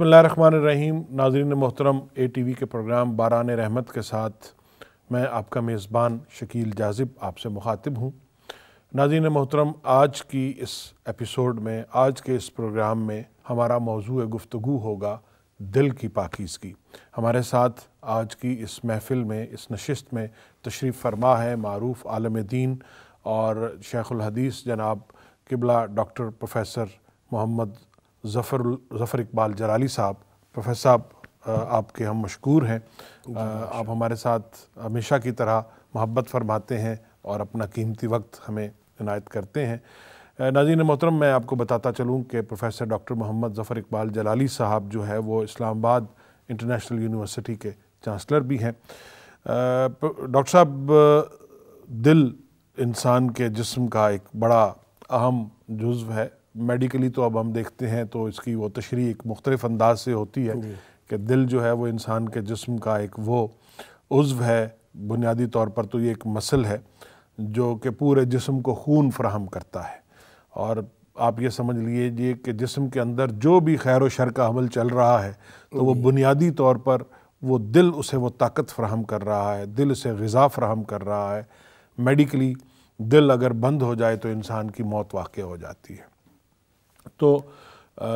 बसमीम नाजरन मोहतरम ए टी वी के प्रोग्राम बारान रहमत के साथ मैं आपका मेज़बान शकील जाजिब आपसे मुखातिब हूँ नाजरन मोहतरम आज की इस एपिसोड में आज के इस प्रोग्राम में हमारा मौजू गुफ्तु होगा दिल की पाकिज़गी हमारे साथ आज की इस महफ़िल में इस नशस्त में तशरीफ़ फरमा है मरूफ आलम दीन और शेखुलहदीस जनाब किबला डॉक्टर प्रोफेसर मोहम्मद ज़फ़र ज़फ़र इकबाल जलाली साहब प्रोफेसर साहब आपके हम मशहूर हैं आप हमारे साथ हमेशा की तरह मोहब्बत फरमाते हैं और अपना कीमती वक्त हमें इनायत करते हैं नाजीन मोहतरम मैं आपको बताता चलूँ कि प्रोफेसर डॉक्टर मोहम्मद ज़फ़र इकबाल जलाली साहब जो है वो इस्लामाबाद इंटरनेशनल यूनिवर्सिटी के चांसलर भी हैं डॉक्टर साहब दिल इंसान के जिस्म का एक बड़ा अहम जुज्व है मेडिकली तो अब हम देखते हैं तो इसकी वो तशरी एक मुख्तलिफ अंदाज से होती है कि दिल जो है वो इंसान के जिस्म का एक वो उज्व है बुनियादी तौर पर तो ये एक मसल है जो कि पूरे जिस्म को खून फ्राहम करता है और आप ये समझ लीजिए कि जिस्म के अंदर जो भी खैर व शर का अमल चल रहा है तो वो बुनियादी तौर पर वो दिल उसे वो ताकत फ्राहम कर रहा है दिल उसे गज़ा फ्राहम कर रहा है मेडिकली दिल अगर बंद हो जाए तो इंसान की मौत वाक़ हो जाती है तो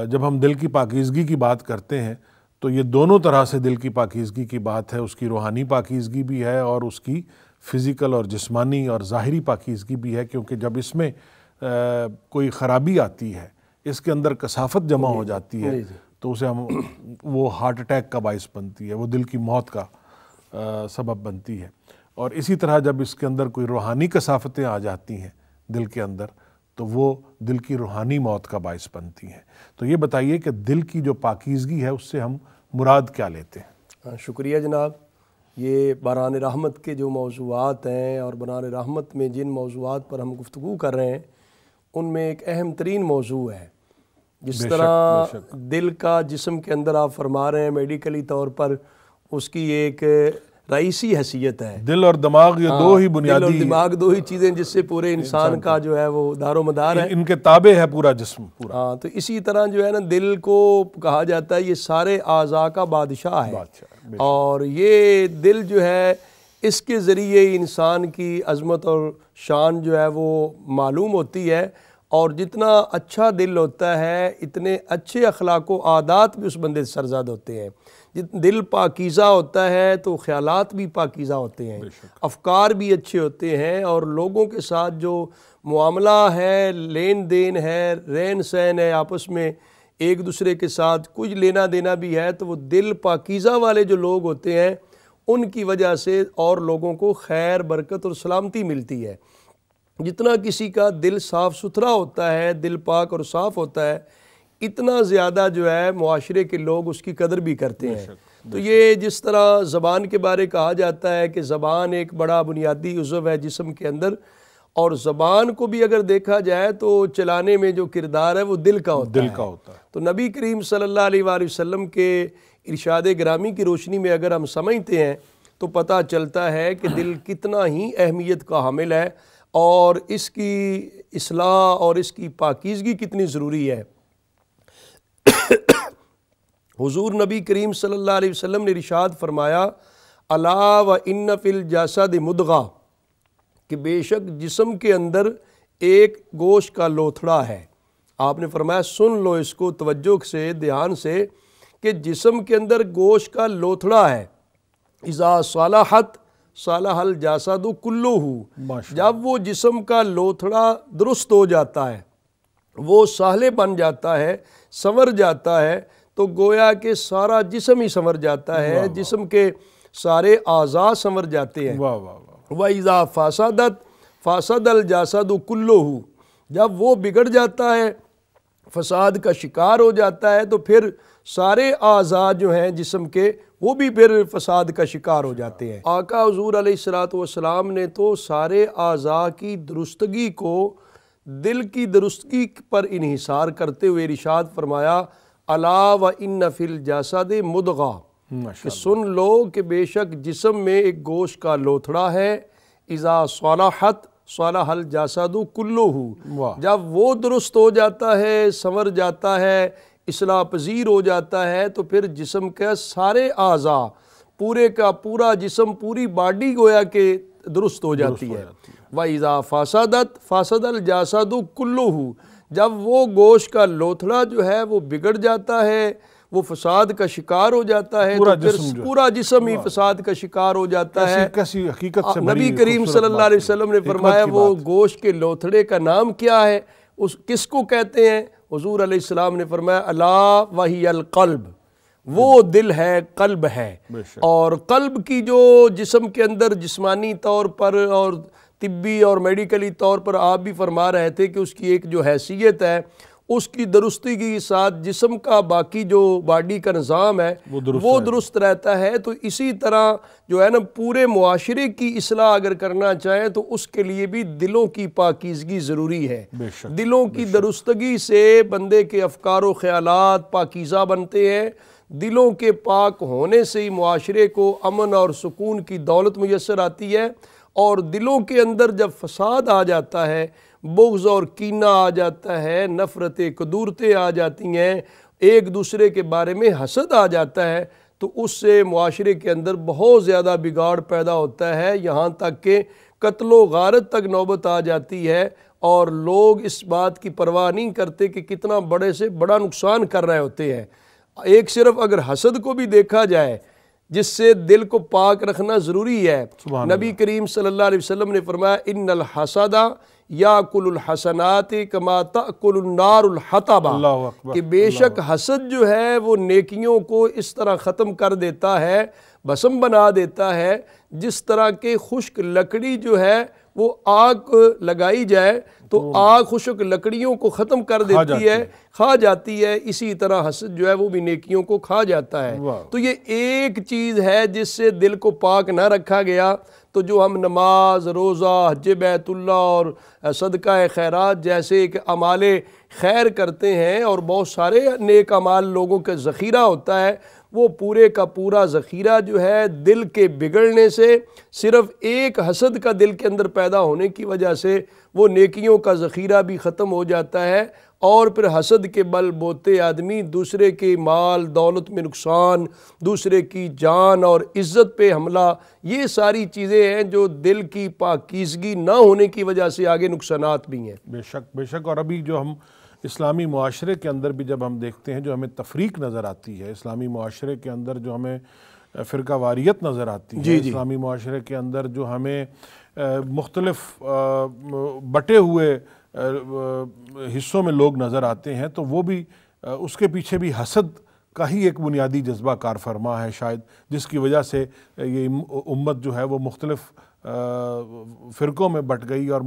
जब हम दिल की पाकिजगी की बात करते हैं तो ये दोनों तरह से दिल की पाकिजगी की बात है उसकी रूहानी पाकिजगी भी है और उसकी फ़िज़िकल और जिस्मानी और ज़ाहरी पाकिजगी भी है क्योंकि जब इसमें कोई ख़राबी आती है इसके अंदर कसाफत जमा हो जाती है तो उसे हम वो हार्ट अटैक का बायस बनती है वो दिल की मौत का सबब बनती है और इसी तरह जब इसके अंदर कोई रूहानी कसाफतें आ जाती हैं दिल के अंदर तो वो दिल की रूहानी मौत का बायस बनती हैं तो ये बताइए कि दिल की जो पाकिजगी है उससे हम मुराद क्या लेते हैं हाँ, शुक्रिया जनाब ये बरान रहमत के जो मौजूद हैं और बरान रहमत में जिन मौजूद पर हम गुफ्तु कर रहे हैं उनमें एक अहम तरीन मौजू है जिस तरह दिल का जिसम के अंदर आप फरमा रहे हैं मेडिकली तौर पर उसकी एक रईसी हैसियत है दिल और दिमाग ये हाँ, दो ही बुनियादी दिल और दिमाग दो ही चीज़ें जिससे पूरे इंसान का जो है वो दारो मदार है इनके ताबे है पूरा जिसम पूरा हाँ तो इसी तरह जो है ना दिल को कहा जाता है ये सारे आज़ा का बादशाह है और ये दिल जो है इसके ज़रिए इंसान की अजमत और शान जो है वो मालूम होती है और जितना अच्छा दिल होता है इतने अच्छे अखलाक आदात भी उस बंदे से सरजाद होते हैं दिल पाकिज़ा होता है तो ख़्यालत भी पाकिज़ा होते हैं अफकार भी अच्छे होते हैं और लोगों के साथ जो मामला है लेन देन है रहन सहन है आपस में एक दूसरे के साथ कुछ लेना देना भी है तो वो दिल पाकिज़ा वाले जो लोग होते हैं उनकी वजह से और लोगों को खैर बरकत और सलामती मिलती है जितना किसी का दिल साफ़ सुथरा होता है दिल पाक और साफ़ होता है इतना ज़्यादा जो है माशरे के लोग उसकी कदर भी करते हैं तो ये जिस तरह ज़बान के बारे कहा जाता है कि ज़बान एक बड़ा बुनियादी उज़व है जिसम के अंदर और ज़बान को भी अगर देखा जाए तो चलाने में जो किरदार है वो दिल का होता दिल है। का होता है तो नबी करीम सल्लल्लाहु अलैहि वसल्लम के इरशाद ग्रामी की रोशनी में अगर हम समझते हैं तो पता चलता है कि दिल कितना ही अहमियत का हामिल है और इसकी असलाह और इसकी पाकिजगी कितनी ज़रूरी है हुजूर नबी करीम सल्लल्लाहु अलैहि वसल्लम ने रिशाद फरमाया अला व इन फिल जसद मुदगा कि बेशक जिसम के अंदर एक गोश का लोथड़ा है आपने फरमाया सुन लो इसको तवज्जो से ध्यान से कि जिसम के अंदर गोश का लोथड़ा है इज़ा सालाहत सालाहल जासद कुल्लू जब वो जिसम का लोथड़ा दुरुस्त हो जाता है वो साहले बन जाता है संवर जाता है तो गोया के सारा जिसम ही संवर जाता है जिसम के सारे आज़ा संवर जाते हैं वाह वाह वईज़ा फासादत फासदल जासद कुल्लू जब वो बिगड़ जाता है फसाद का शिकार हो जाता है तो फिर सारे आज़ा जो हैं जिसम के वो भी फिर फसाद का शिकार हो जाते हैं आका हजूर सलात ने तो सारे आज़ा की दुरुस्तगी को दिल की दुरुस्तगी पर इहिसार करते हुए इरशाद फरमाया अला व इन फिल जासद मुदगा कि सुन लो कि बेशक जिसम में एक गोश का लोथड़ा है इज़ा सलाहत सलाहल जासदु कुल्लू जब वो दुरुस्त हो जाता है संवर जाता है इसला पजीर हो जाता है तो फिर जिसम के सारे आज़ा पूरे का पूरा जिसम पूरी बॉडी गोया के दुरुस्त हो जाती है वईज़ा फासदत फासदल जासद कुल्लू जब वो गोश का लोथड़ा जो है वो बिगड़ जाता है वो फसाद का शिकार हो जाता है पूरा तो फिर जिस्म पूरा जिसम ही फसाद का शिकार हो जाता कैसी, है कैसी हकीकत से नबी करीम सल्लल्लाहु अलैहि वसल्लम ने फरमाया वो गोश के लोथड़े का नाम क्या है उस किसको कहते हैं हजूर अलैहिस्सलाम ने फरमाया अला वही अलकल्ब वो दिल है कल्ब है और कल्ब की जो जिसम के अंदर जिस्मानी तौर पर और तिब्बी और मेडिकली तौर पर आप भी फरमा रहे थे कि उसकी एक जो हैसियत है उसकी दुरुस्ती के साथ जिसम का बाकी जो बॉडी का निज़ाम है वो दुरुस्त, वो दुरुस्त रहता है तो इसी तरह जो है ना पूरे माशरे की असलाह अगर करना चाहें तो उसके लिए भी दिलों की पाकिजगी ज़रूरी है दिलों की दुरुस्तगी से बंदे के अफकार ख्याल पाकिज़ा बनते हैं दिलों के पाक होने से ही माशरे को अमन और सुकून की दौलत मैसर आती है और दिलों के अंदर जब फसाद आ जाता है बुग्ज़ और कीना आ जाता है नफ़रतें कदूरतें आ जाती हैं एक दूसरे के बारे में हसद आ जाता है तो उससे माशरे के अंदर बहुत ज़्यादा बिगाड़ पैदा होता है यहाँ तक कि कत्लो गारत तक नौबत आ जाती है और लोग इस बात की परवाह नहीं करते कि कितना बड़े से बड़ा नुकसान कर रहे होते हैं एक सिर्फ अगर हसद को भी देखा जाए जिससे दिल को पाक रखना ज़रूरी है नबी करीम सल्लल्लाहु अलैहि वसल्लम ने फरमाया इन हसदा याकुलहसनात कमा तकुलनारतबा कि बेशक हसद जो है वो नेकियों को इस तरह ख़त्म कर देता है भसम बना देता है जिस तरह के खुश्क लकड़ी जो है वो आग लगाई जाए तो, तो आग खुशक लकड़ियों को ख़त्म कर देती है खा जाती है इसी तरह हसद जो है वो भी नेकियों को खा जाता है तो ये एक चीज़ है जिससे दिल को पाक ना रखा गया तो जो हम नमाज रोज़ा हज बैतुल्ला और सदका खैरात जैसे एक अमाल खैर करते हैं और बहुत सारे नेक अमाल लोगों का ज़ख़ीरा होता है वो पूरे का पूरा ज़ख़ीरा जो है दिल के बिगड़ने से सिर्फ़ एक हसद का दिल के अंदर पैदा होने की वजह से वो नेकियों का ज़ख़ीरा भी ख़त्म हो जाता है और फिर हसद के बल बोते आदमी दूसरे के माल दौलत में नुकसान दूसरे की जान और इज़्ज़त पे हमला ये सारी चीज़ें हैं जो दिल की पाकिजगी ना होने की वजह से आगे नुकसान भी हैं बेशक बेशक और अभी जो हम इस्लामी माशरे के अंदर भी जब हम देखते हैं जो हमें तफरीक नज़र आती है इस्लामी माशरे के अंदर जो हमें फ़िरका वारियत नज़र आती है इस्लामी माशरे के अंदर जो हमें मुख्तलफ बटे हुए हिस्सों में लोग नज़र आते हैं तो वो भी उसके पीछे भी हसद का ही एक बुनियादी जज्बा कार फरमा है शायद जिसकी वजह से ये उम्मत जो है वो मुख्तलिफ़ फ़िरक़ों में बट गई और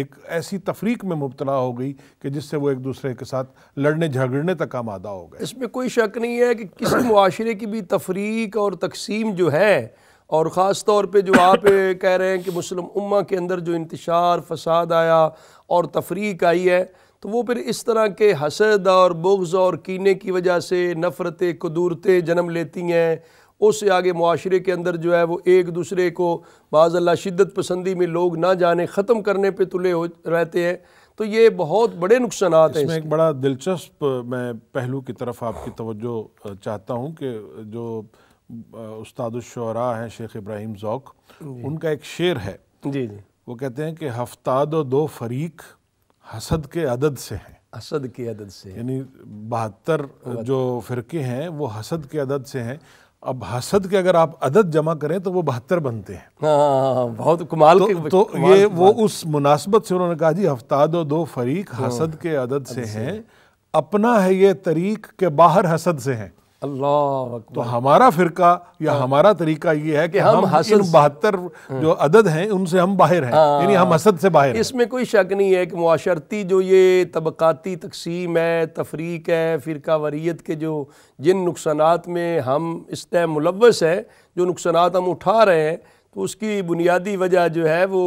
एक ऐसी तफरीक में मुबतला हो गई कि जिससे वो एक दूसरे के साथ लड़ने झगड़ने तक काम आदा हो गया इसमें कोई शक नहीं है कि किसी माशरे की भी तफरीक और तकसीम जो है और ख़ास तौर पर जो आप कह रहे हैं कि मुस्लिम उम्मा के अंदर जो इंतशार फसाद आया और तफरीक आई है तो वो फिर इस तरह के हसद और बुग्ज़ और कीने की वजह से नफ़रतें कदूरतें जन्म लेती हैं उससे आगे माशरे के अंदर जो है वो एक दूसरे को बाज़ल्ला शिद्दत पसंदी में लोग ना जाने ख़त्म करने पर तुले हो रहते हैं तो ये बहुत बड़े नुकसान हैं इसमें एक बड़ा दिलचस्प मैं पहलू की तरफ आपकी तवज्जो चाहता हूँ कि जो उस्तादुशरा हैं शेख इब्राहिम ज़ौक उनका एक शेर है जी जी वो कहते हैं कि हफ्ताद दो फरीक हसद के अदद से हैं हसद के अदद से यानी बहत्तर जो फ़िरके हैं वो हसद के अदद से हैं अब हसद के अगर आप अदद जमा करें तो वो बहत्तर बनते हैं हाँ, बहुत कमाल तो, के, तो कुमाल, ये वो उस मुनासबत से उन्होंने कहा जी हफ्ताद दो फरीक हाँ, हसद के अदद से हैं अपना है ये तरीक के बाहर हसद से हैं अल्लाह तो हमारा फिरका या हाँ। हमारा तरीका ये है कि हम, हम इन बहत्तर हाँ। जो अदद हैं उनसे हम बाहर हैं हाँ। यानी हम हसद से बाहर इसमें कोई शक नहीं है कि माशरती जो ये तबक़ाती तकसीम है तफरीक है फ़िरका वरीत के जो जिन नुकसान में हम इस तय मुलवस है जो नुकसान हम उठा रहे हैं तो उसकी बुनियादी वजह जो है वो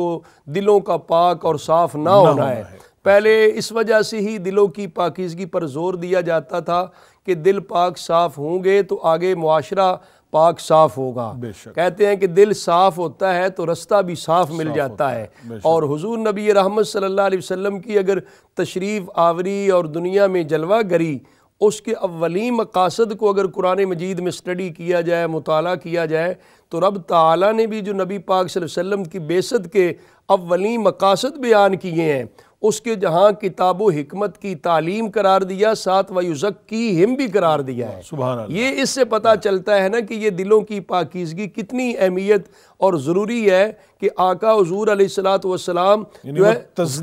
दिलों का पाक और साफ़ ना, ना होना है पहले इस वजह से ही दिलों की पाकिजगी पर जोर दिया जाता था कि दिल पाक साफ होंगे तो आगे मुआरा पाक साफ होगा कहते हैं कि दिल साफ होता है तो रास्ता भी साफ मिल जाता है, है। और हुजूर नबी रहमत सल्लल्लाहु अलैहि वसल्लम की अगर तशरीफ़ आवरी और दुनिया में जलवा गरी उसके अवली मकासद को अगर कुरान मजीद में स्टडी किया जाए मुताल किया जाए तो रब ताला ने भी जो नबी पाक वसल्लम की बेसत के अवली मकासद बयान किए हैं उसके जहाँ किताब हिकमत की तालीम करार दिया साथ की हिम भी करार दिया है सुबह ये इससे पता चलता है ना कि ये दिलों की पाकिजगी कितनी अहमियत और ज़रूरी है कि आका हजूर अलैहिस्सलात वसलाम जो है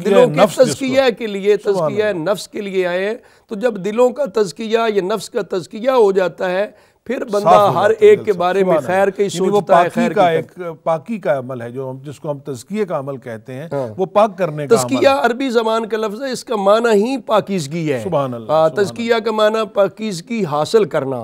दिलों की तजकिया के लिए तजकिया नफ्स के लिए आए हैं तो जब दिलों का तजकिया या नफ्स का तजकिया हो जाता है फिर बंदा हर एक के बारे में खैर के सोचता है खैर का एक पाकी का अमल है जो हम जिसको हम तस्किए का अमल कहते हैं हाँ। वो पाक करने का तस्किया अरबी जबान का लफ्ज है इसका माना ही पाकिजगी है सुबह हाँ, तस्किया का माना पाकिजगी हासिल करना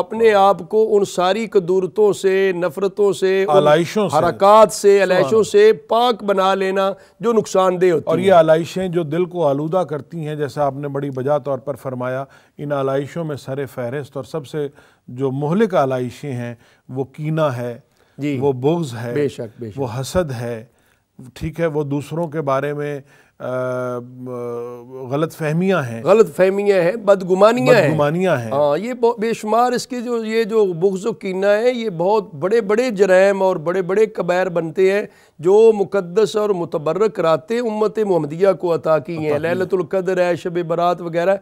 अपने आप को उन सारी कदूरतों से नफरतों से आलाइशों हरकत से आलाइशों से पाक बना लेना जो नुकसानदेह होती और ये आलाइशें जो दिल को आलूदा करती हैं जैसा आपने बड़ी बजा तौर पर फरमाया इन आलाइशों में सर फहरिस्त और सबसे जो मोहलिक आलाइशें हैं वो कीना है जी वो बुग्ज है बेशक, बेशक। वो हसद है ठीक है वो दूसरों के बारे में गलत फहमियाँ हैं गलत फहमियाँ हैं बदगुमानियाँ हैं बदगुमानियाँ हैं हाँ ये बेशुमार इसके जो ये जो बुग्ज़ कीना है ये बहुत बड़े बड़े जराम और बड़े बड़े कबैर बनते हैं जो मुकदस और मुतबरक रातें उम्मत महमदिया को अता की हैं लहलतुल्क़दर है शब बरात वगैरह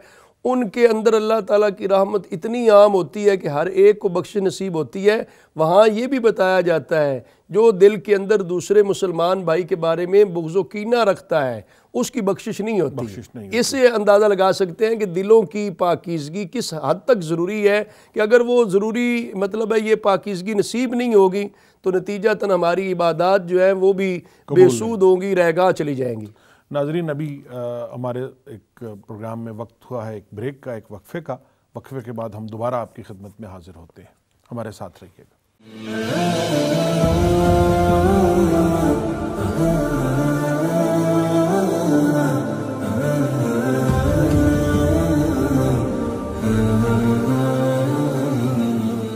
उनके अंदर अल्लाह ताला की रहमत इतनी आम होती है कि हर एक को बख्श नसीब होती है वहाँ ये भी बताया जाता है जो दिल के अंदर दूसरे मुसलमान भाई के बारे में बुगज़ो कीना रखता है उसकी बख्शिश नहीं होती बख्शिश नहीं होती। इसे अंदाज़ा लगा सकते हैं कि दिलों की पाकिजगी किस हद तक ज़रूरी है कि अगर वो ज़रूरी मतलब है ये पाकिजगी नसीब नहीं होगी तो नतीजा तन हमारी इबादत जो है वो भी बेसूद होंगी रहगा चली जाएंगी नाजरीन अभी हमारे एक प्रोग्राम में वक्त हुआ है एक ब्रेक का एक वक्फे का वक्फे के बाद हम दोबारा आपकी खिदमत में हाजिर होते हैं हमारे साथ रहिएगा